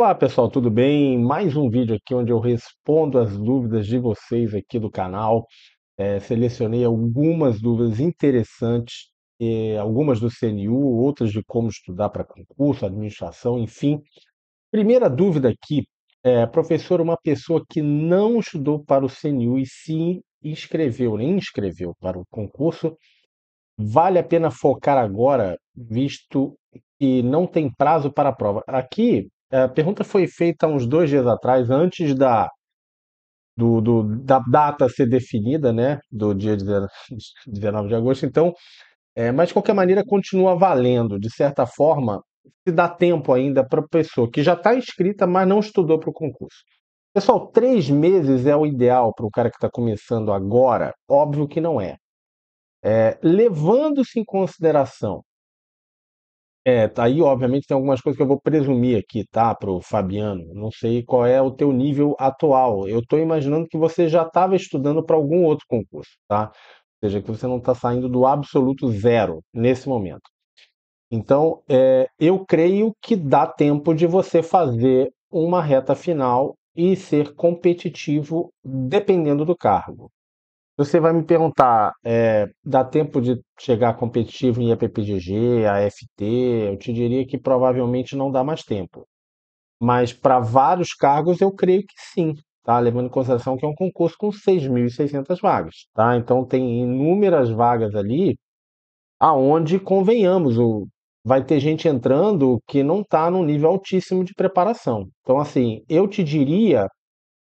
Olá pessoal, tudo bem? Mais um vídeo aqui onde eu respondo as dúvidas de vocês aqui do canal. É, selecionei algumas dúvidas interessantes, é, algumas do CNU, outras de como estudar para concurso, administração, enfim. Primeira dúvida aqui é, professor, uma pessoa que não estudou para o CNU e se inscreveu, nem inscreveu para o concurso, vale a pena focar agora, visto que não tem prazo para a prova. Aqui a pergunta foi feita uns dois dias atrás, antes da, do, do, da data ser definida, né? Do dia 19 de agosto. Então, é, mas de qualquer maneira continua valendo. De certa forma, se dá tempo ainda para a pessoa que já está inscrita, mas não estudou para o concurso. Pessoal, três meses é o ideal para o cara que está começando agora? Óbvio que não é. é Levando-se em consideração é, tá aí, obviamente, tem algumas coisas que eu vou presumir aqui, tá, pro Fabiano. Não sei qual é o teu nível atual. Eu estou imaginando que você já estava estudando para algum outro concurso, tá? Ou seja, que você não está saindo do absoluto zero nesse momento. Então, é, eu creio que dá tempo de você fazer uma reta final e ser competitivo dependendo do cargo. Você vai me perguntar, é, dá tempo de chegar competitivo em EPPGG, AFT? Eu te diria que provavelmente não dá mais tempo. Mas para vários cargos eu creio que sim, tá? Levando em consideração que é um concurso com 6.600 vagas, tá? Então tem inúmeras vagas ali aonde convenhamos, o vai ter gente entrando que não está num nível altíssimo de preparação. Então assim, eu te diria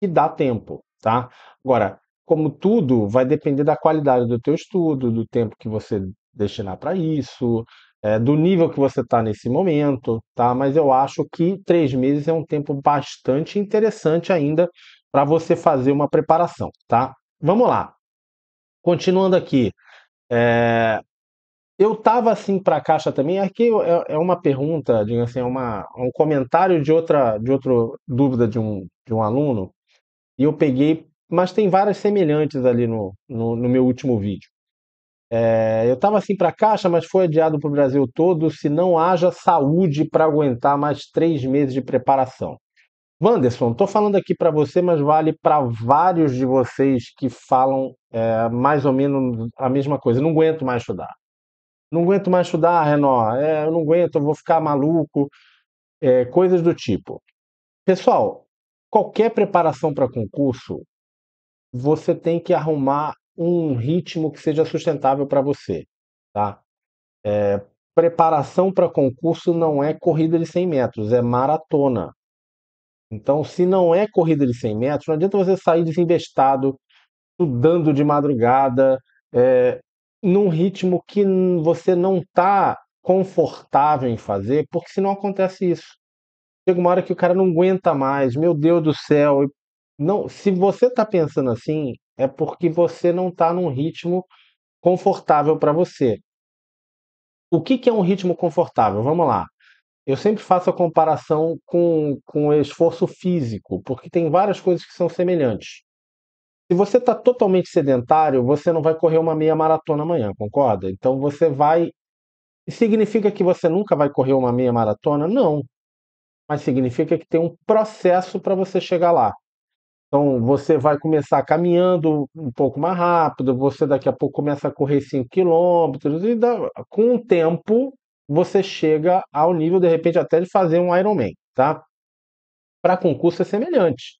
que dá tempo, tá? Agora, como tudo, vai depender da qualidade do teu estudo, do tempo que você destinar para isso, é, do nível que você está nesse momento, tá? Mas eu acho que três meses é um tempo bastante interessante ainda para você fazer uma preparação, tá? Vamos lá. Continuando aqui, é... eu tava assim para a caixa também. Aqui é, é, uma pergunta, digamos assim, é uma, um comentário de outra, de outra dúvida de um, de um aluno. E eu peguei mas tem várias semelhantes ali no, no, no meu último vídeo. É, eu estava assim para a caixa, mas foi adiado para o Brasil todo se não haja saúde para aguentar mais três meses de preparação. Wanderson, estou falando aqui para você, mas vale para vários de vocês que falam é, mais ou menos a mesma coisa. Não aguento mais estudar. Não aguento mais estudar, Renan. É, eu não aguento, eu vou ficar maluco. Eh, coisas do tipo. Pessoal, qualquer preparação para concurso você tem que arrumar um ritmo que seja sustentável para você, tá? É, preparação para concurso não é corrida de 100 metros, é maratona. Então, se não é corrida de 100 metros, não adianta você sair desinvestado, estudando de madrugada, é, num ritmo que você não está confortável em fazer, porque senão acontece isso. Chega uma hora que o cara não aguenta mais, meu Deus do céu, não, se você está pensando assim, é porque você não está num ritmo confortável para você. O que que é um ritmo confortável? Vamos lá. Eu sempre faço a comparação com, com o esforço físico, porque tem várias coisas que são semelhantes. Se você está totalmente sedentário, você não vai correr uma meia maratona amanhã, concorda? Então você vai. Significa que você nunca vai correr uma meia maratona? Não. Mas significa que tem um processo para você chegar lá. Então, você vai começar caminhando um pouco mais rápido, você daqui a pouco começa a correr 5 quilômetros, e dá, com o tempo você chega ao nível, de repente, até de fazer um Ironman, tá? Para concurso é semelhante.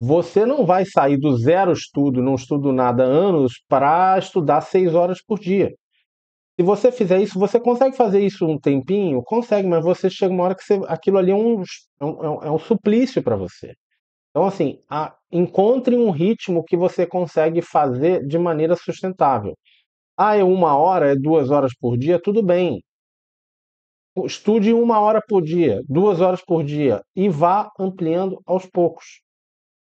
Você não vai sair do zero estudo, não estudo nada anos, para estudar 6 horas por dia. Se você fizer isso, você consegue fazer isso um tempinho? Consegue, mas você chega uma hora que você, aquilo ali é um, é um, é um é suplício para você. Então, assim, a, encontre um ritmo que você consegue fazer de maneira sustentável. Ah, é uma hora, é duas horas por dia, tudo bem. Estude uma hora por dia, duas horas por dia e vá ampliando aos poucos.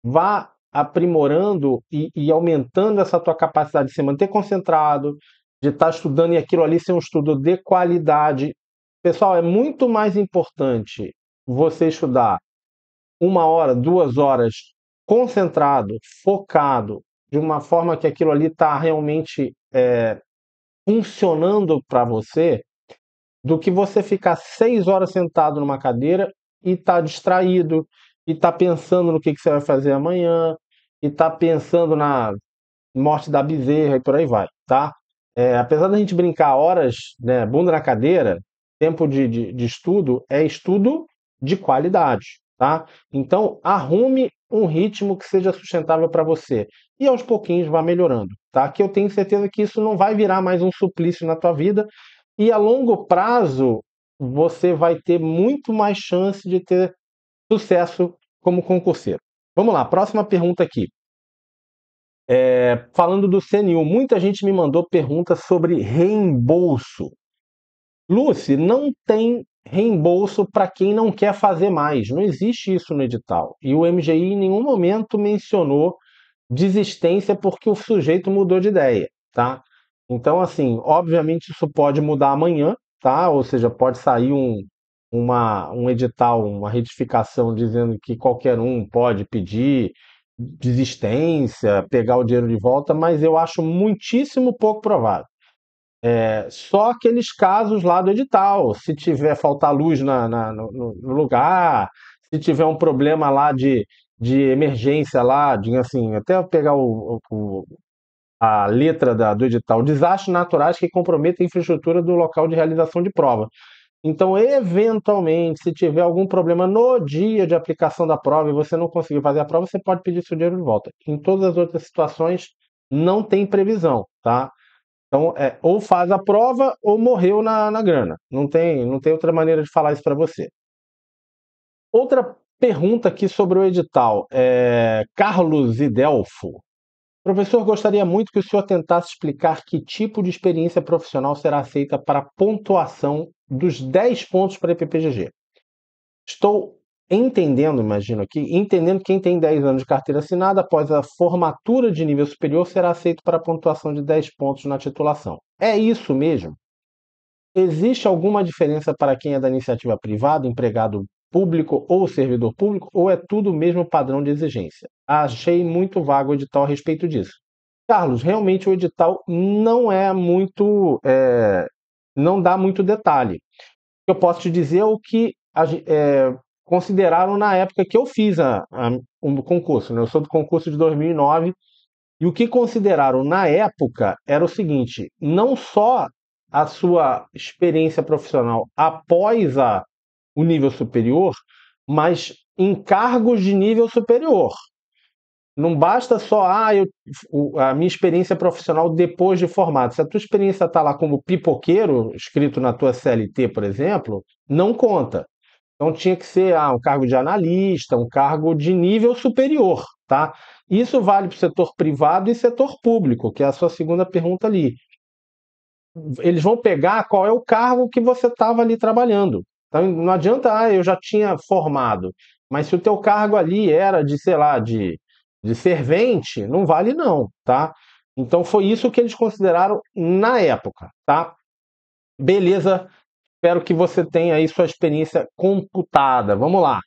Vá aprimorando e, e aumentando essa tua capacidade de se manter concentrado, de estar tá estudando e aquilo ali ser um estudo de qualidade. Pessoal, é muito mais importante você estudar uma hora, duas horas, concentrado, focado, de uma forma que aquilo ali está realmente é, funcionando para você, do que você ficar seis horas sentado numa cadeira e estar tá distraído, e estar tá pensando no que, que você vai fazer amanhã, e estar tá pensando na morte da bezerra e por aí vai, tá? É, apesar da gente brincar horas, né, bunda na cadeira, tempo de, de, de estudo é estudo de qualidade tá? Então, arrume um ritmo que seja sustentável para você e aos pouquinhos vá melhorando, tá? Que eu tenho certeza que isso não vai virar mais um suplício na tua vida e a longo prazo você vai ter muito mais chance de ter sucesso como concurseiro. Vamos lá, próxima pergunta aqui. É, falando do CNU, muita gente me mandou perguntas sobre reembolso. Lucy, não tem reembolso para quem não quer fazer mais. Não existe isso no edital. E o MGI em nenhum momento mencionou desistência porque o sujeito mudou de ideia, tá? Então, assim, obviamente isso pode mudar amanhã, tá? Ou seja, pode sair um, uma, um edital, uma retificação dizendo que qualquer um pode pedir desistência, pegar o dinheiro de volta, mas eu acho muitíssimo pouco provável. É, só aqueles casos lá do edital, se tiver faltar luz na, na no, no, lugar, se tiver um problema lá de, de emergência lá, de, assim, até pegar o, o, a letra da, do edital, desastres naturais que comprometem a infraestrutura do local de realização de prova. Então, eventualmente, se tiver algum problema no dia de aplicação da prova e você não conseguir fazer a prova, você pode pedir seu dinheiro de volta. Em todas as outras situações, não tem previsão, tá? Então, é, ou faz a prova ou morreu na, na grana. Não tem, não tem outra maneira de falar isso para você. Outra pergunta aqui sobre o edital. É, Carlos Idelfo. Professor, gostaria muito que o senhor tentasse explicar que tipo de experiência profissional será aceita para a pontuação dos 10 pontos para a IPPGG. Estou entendendo, imagino aqui, entendendo que quem tem 10 anos de carteira assinada após a formatura de nível superior será aceito para a pontuação de 10 pontos na titulação. É isso mesmo? Existe alguma diferença para quem é da iniciativa privada, empregado público ou servidor público, ou é tudo o mesmo padrão de exigência? Achei muito vago o edital a respeito disso. Carlos, realmente o edital não é muito. É, não dá muito detalhe. O que eu posso te dizer é o que a, é, consideraram na época que eu fiz a, a, um concurso. Né? Eu sou do concurso de 2009. E o que consideraram na época era o seguinte: não só a sua experiência profissional após a, o nível superior, mas em cargos de nível superior. Não basta só ah, eu, a minha experiência profissional depois de formado. Se a tua experiência está lá como pipoqueiro, escrito na tua CLT, por exemplo, não conta. Então tinha que ser ah, um cargo de analista, um cargo de nível superior, tá? Isso vale para o setor privado e setor público, que é a sua segunda pergunta ali. Eles vão pegar qual é o cargo que você estava ali trabalhando. Então não adianta, ah, eu já tinha formado. Mas se o teu cargo ali era de, sei lá, de, de servente, não vale não, tá? Então foi isso que eles consideraram na época, tá? Beleza, Espero que você tenha aí sua experiência computada. Vamos lá.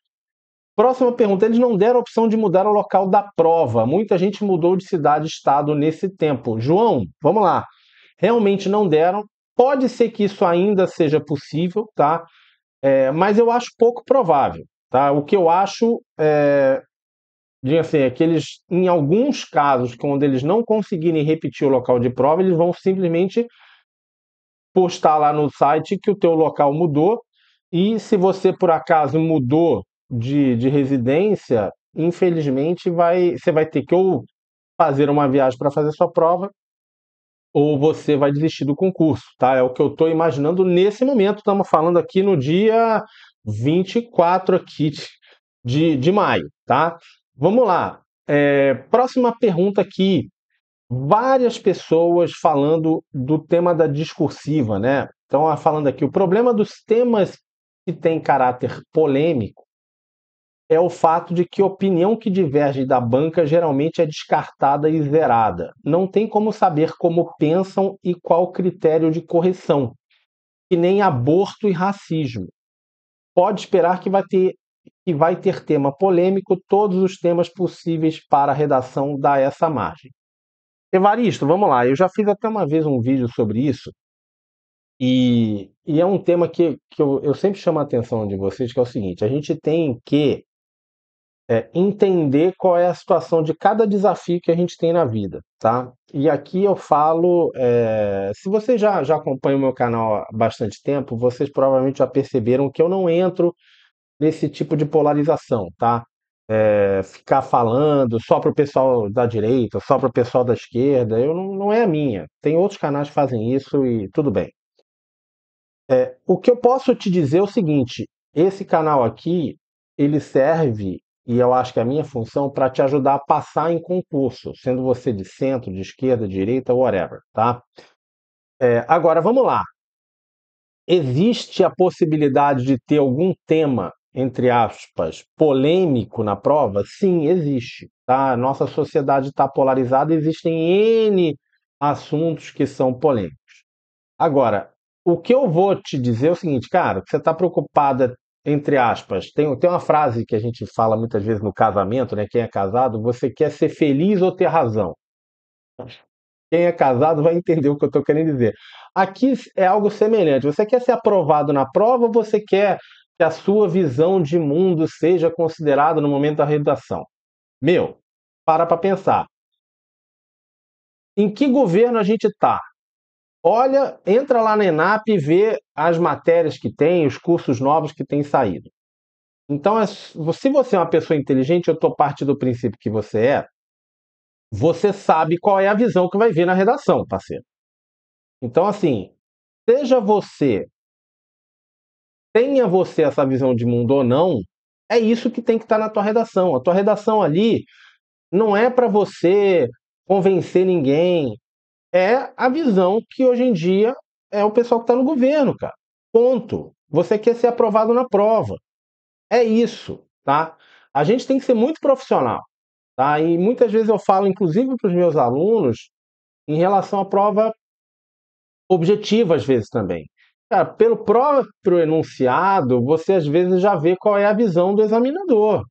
Próxima pergunta. Eles não deram a opção de mudar o local da prova. Muita gente mudou de cidade e estado nesse tempo. João, vamos lá. Realmente não deram. Pode ser que isso ainda seja possível, tá? É, mas eu acho pouco provável, tá? O que eu acho é, diga assim, é que eles, em alguns casos, quando eles não conseguirem repetir o local de prova, eles vão simplesmente postar lá no site que o teu local mudou e se você por acaso mudou de, de residência, infelizmente vai você vai ter que ou fazer uma viagem para fazer sua prova ou você vai desistir do concurso, tá? É o que eu estou imaginando nesse momento. Estamos falando aqui no dia 24 aqui de, de maio, tá? Vamos lá. É, próxima pergunta aqui várias pessoas falando do tema da discursiva, né? Então, falando aqui, o problema dos temas que têm caráter polêmico é o fato de que opinião que diverge da banca geralmente é descartada e zerada. Não tem como saber como pensam e qual critério de correção, e nem aborto e racismo. Pode esperar que vai ter que vai ter tema polêmico todos os temas possíveis para a redação da essa margem. Evaristo, vamos lá. Eu já fiz até uma vez um vídeo sobre isso. E, e é um tema que, que eu, eu, sempre chamo a atenção de vocês, que é o seguinte: a gente tem que é, entender qual é a situação de cada desafio que a gente tem na vida, tá? E aqui eu falo, é, se vocês já, já acompanham o meu canal há bastante tempo, vocês provavelmente já perceberam que eu não entro nesse tipo de polarização, tá? é, ficar falando só para o pessoal da direita, só para o pessoal da esquerda. Eu não, não é a minha. Tem outros canais que fazem isso e tudo bem. É, o que eu posso te dizer é o seguinte: esse canal aqui ele serve e eu acho que é a minha função para te ajudar a passar em concurso, sendo você de centro, de esquerda, de direita, whatever, tá? É, agora vamos lá. Existe a possibilidade de ter algum tema entre aspas, polêmico na prova? Sim, existe. Tá? A nossa sociedade está polarizada, existem N assuntos que são polêmicos. Agora, o que eu vou te dizer é o seguinte, cara, você está preocupada, entre aspas, tem, tem uma frase que a gente fala muitas vezes no casamento, né? Quem é casado, você quer ser feliz ou ter razão? Quem é casado vai entender o que eu estou querendo dizer. Aqui é algo semelhante. Você quer ser aprovado na prova, você quer que a sua visão de mundo seja considerada no momento da redação. Meu, para para pensar. Em que governo a gente está? Olha, entra lá na ENAP e vê as matérias que tem, os cursos novos que têm saído. Então, é se você é uma pessoa inteligente, eu estou parte do princípio que você é, você sabe qual é a visão que vai vir na redação, parceiro. Então, assim, seja você tenha você essa visão de mundo ou não, é isso que tem que estar tá na tua redação. A tua redação ali não é para você convencer ninguém. É a visão que hoje em dia é o pessoal que está no governo, cara. Ponto. Você quer ser aprovado na prova. É isso, tá? A gente tem que ser muito profissional, tá? E muitas vezes eu falo, inclusive para os meus alunos, em relação à prova objetiva, às vezes também. Cara, pelo próprio enunciado, você às vezes já vê qual é a visão do examinador.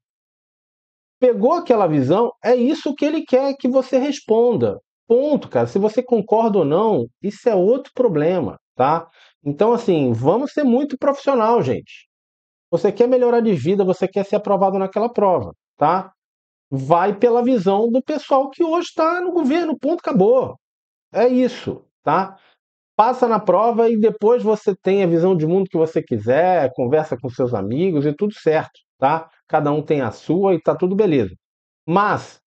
Pegou aquela visão, é isso que ele quer que você responda. Ponto, cara. Se você concorda ou não, isso é outro problema, tá? Então, assim, vamos ser muito profissional, gente. Você quer melhorar de vida, você quer ser aprovado naquela prova, tá? Vai pela visão do pessoal que hoje está no governo, ponto, acabou. É isso, tá? passa na prova e depois você tem a visão de mundo que você quiser, conversa com seus amigos e tudo certo, tá? Cada um tem a sua e tá tudo beleza. Mas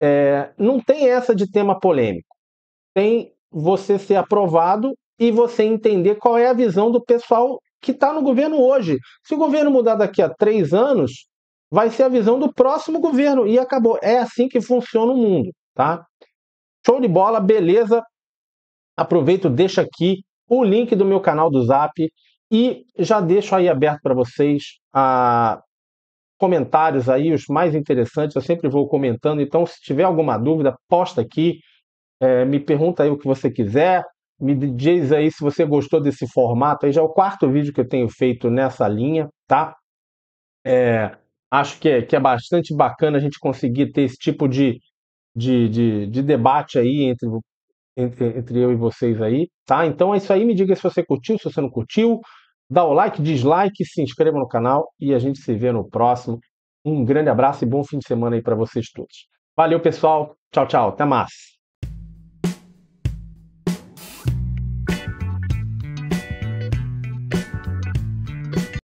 é, não tem essa de tema polêmico. Tem você ser aprovado e você entender qual é a visão do pessoal que está no governo hoje. Se o governo mudar daqui a três anos, vai ser a visão do próximo governo e acabou. É assim que funciona o mundo, tá? Show de bola, beleza. Aproveito, deixo aqui o link do meu canal do Zap e já deixo aí aberto para vocês a ah, comentários aí, os mais interessantes, eu sempre vou comentando. Então, se tiver alguma dúvida, posta aqui, é, me pergunta aí o que você quiser, me diz aí se você gostou desse formato. Aí já é o quarto vídeo que eu tenho feito nessa linha, tá? É, acho que é, que é bastante bacana a gente conseguir ter esse tipo de, de, de, de debate aí entre entre, entre eu e vocês aí, tá? Então é isso aí, me diga se você curtiu, se você não curtiu, dá o like, dislike, se inscreva no canal e a gente se vê no próximo. Um grande abraço e bom fim de semana aí para vocês todos. Valeu, pessoal. Tchau, tchau. Até mais.